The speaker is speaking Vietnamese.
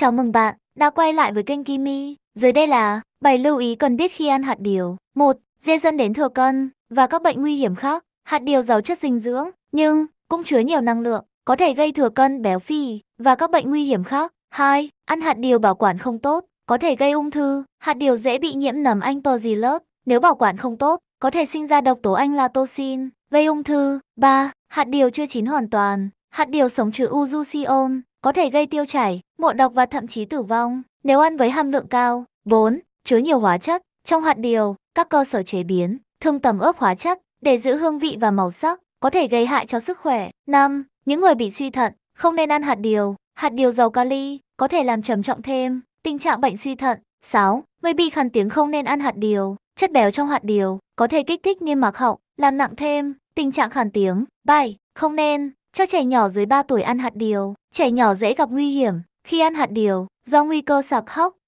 Chào mừng bạn đã quay lại với kênh Kimi. Dưới đây là 7 lưu ý cần biết khi ăn hạt điều. 1. Dễ dẫn đến thừa cân và các bệnh nguy hiểm khác. Hạt điều giàu chất dinh dưỡng nhưng cũng chứa nhiều năng lượng, có thể gây thừa cân, béo phì và các bệnh nguy hiểm khác. 2. Ăn hạt điều bảo quản không tốt, có thể gây ung thư. Hạt điều dễ bị nhiễm nấm anh Aspergillus nếu bảo quản không tốt, có thể sinh ra độc tố anh latoxin, gây ung thư. 3. Hạt điều chưa chín hoàn toàn Hạt điều sống chứa uzucion có thể gây tiêu chảy, ngộ độc và thậm chí tử vong nếu ăn với hàm lượng cao. 4. Chứa nhiều hóa chất. Trong hạt điều, các cơ sở chế biến thường tẩm ướp hóa chất để giữ hương vị và màu sắc, có thể gây hại cho sức khỏe. 5. Những người bị suy thận không nên ăn hạt điều. Hạt điều giàu kali có thể làm trầm trọng thêm tình trạng bệnh suy thận. 6. Người bị khàn tiếng không nên ăn hạt điều. Chất béo trong hạt điều có thể kích thích niêm mạc họng, làm nặng thêm tình trạng khàn tiếng. 7. Không nên cho trẻ nhỏ dưới 3 tuổi ăn hạt điều, trẻ nhỏ dễ gặp nguy hiểm khi ăn hạt điều do nguy cơ sạc hóc,